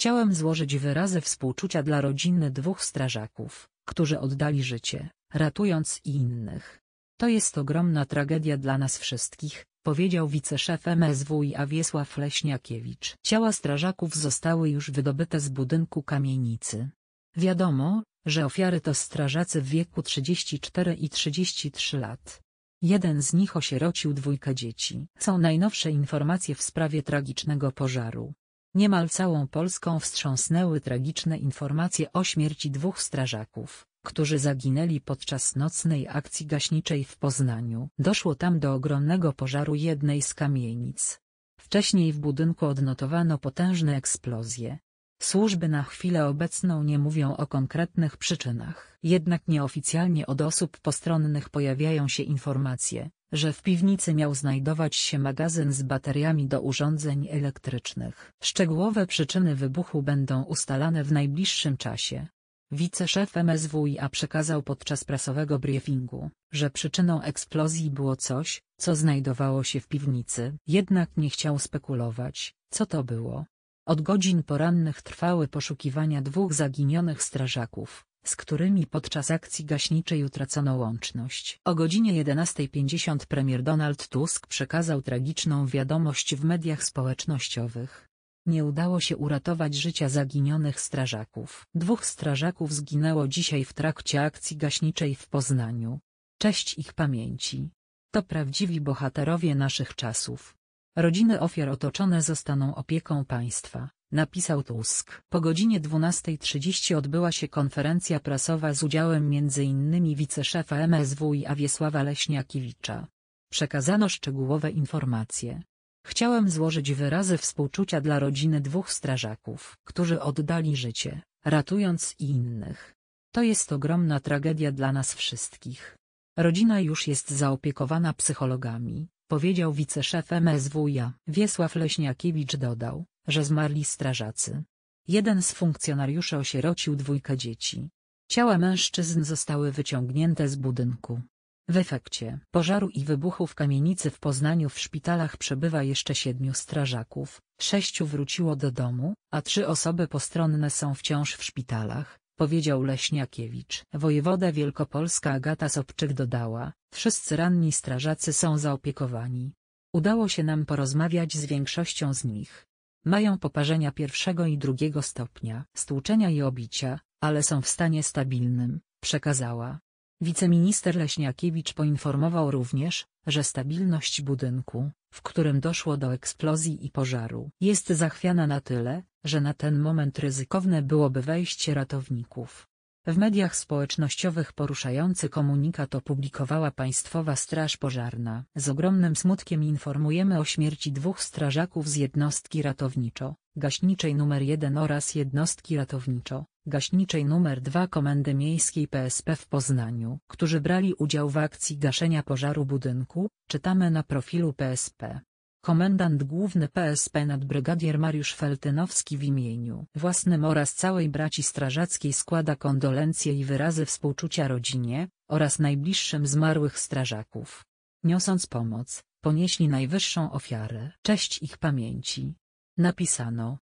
Chciałem złożyć wyrazy współczucia dla rodziny dwóch strażaków, którzy oddali życie, ratując innych. To jest ogromna tragedia dla nas wszystkich, powiedział wiceszef MSWiA Wiesław Leśniakiewicz. Ciała strażaków zostały już wydobyte z budynku kamienicy. Wiadomo, że ofiary to strażacy w wieku 34 i 33 lat. Jeden z nich osierocił dwójkę dzieci. Są najnowsze informacje w sprawie tragicznego pożaru, Niemal całą Polską wstrząsnęły tragiczne informacje o śmierci dwóch strażaków, którzy zaginęli podczas nocnej akcji gaśniczej w Poznaniu. Doszło tam do ogromnego pożaru jednej z kamienic. Wcześniej w budynku odnotowano potężne eksplozje. Służby na chwilę obecną nie mówią o konkretnych przyczynach. Jednak nieoficjalnie od osób postronnych pojawiają się informacje, że w piwnicy miał znajdować się magazyn z bateriami do urządzeń elektrycznych. Szczegółowe przyczyny wybuchu będą ustalane w najbliższym czasie. Wiceszef MSWiA przekazał podczas prasowego briefingu, że przyczyną eksplozji było coś, co znajdowało się w piwnicy, jednak nie chciał spekulować, co to było. Od godzin porannych trwały poszukiwania dwóch zaginionych strażaków z którymi podczas akcji gaśniczej utracono łączność. O godzinie 11.50 premier Donald Tusk przekazał tragiczną wiadomość w mediach społecznościowych. Nie udało się uratować życia zaginionych strażaków. Dwóch strażaków zginęło dzisiaj w trakcie akcji gaśniczej w Poznaniu. Cześć ich pamięci. To prawdziwi bohaterowie naszych czasów. Rodziny ofiar otoczone zostaną opieką państwa, napisał Tusk. Po godzinie 12.30 odbyła się konferencja prasowa z udziałem m.in. wiceszefa i Wiesława Leśniakiewicza. Przekazano szczegółowe informacje. Chciałem złożyć wyrazy współczucia dla rodziny dwóch strażaków, którzy oddali życie, ratując innych. To jest ogromna tragedia dla nas wszystkich. Rodzina już jest zaopiekowana psychologami, Powiedział wiceszef MSWiA. Wiesław Leśniakiewicz dodał, że zmarli strażacy. Jeden z funkcjonariuszy osierocił dwójkę dzieci. Ciała mężczyzn zostały wyciągnięte z budynku. W efekcie pożaru i wybuchu w kamienicy w Poznaniu w szpitalach przebywa jeszcze siedmiu strażaków, sześciu wróciło do domu, a trzy osoby postronne są wciąż w szpitalach, powiedział Leśniakiewicz. Wojewoda Wielkopolska Agata Sobczyk dodała, Wszyscy ranni strażacy są zaopiekowani. Udało się nam porozmawiać z większością z nich. Mają poparzenia pierwszego i drugiego stopnia, stłuczenia i obicia, ale są w stanie stabilnym, przekazała. Wiceminister Leśniakiewicz poinformował również, że stabilność budynku, w którym doszło do eksplozji i pożaru, jest zachwiana na tyle, że na ten moment ryzykowne byłoby wejście ratowników. W mediach społecznościowych poruszający komunikat opublikowała Państwowa Straż Pożarna. Z ogromnym smutkiem informujemy o śmierci dwóch strażaków z jednostki ratowniczo-gaśniczej nr 1 oraz jednostki ratowniczo-gaśniczej nr 2 Komendy Miejskiej PSP w Poznaniu, którzy brali udział w akcji gaszenia pożaru budynku, czytamy na profilu PSP. Komendant główny PSP nadbrygadier Mariusz Feltynowski w imieniu własnym oraz całej braci strażackiej składa kondolencje i wyrazy współczucia rodzinie, oraz najbliższym zmarłych strażaków. Niosąc pomoc, ponieśli najwyższą ofiarę. Cześć ich pamięci. Napisano,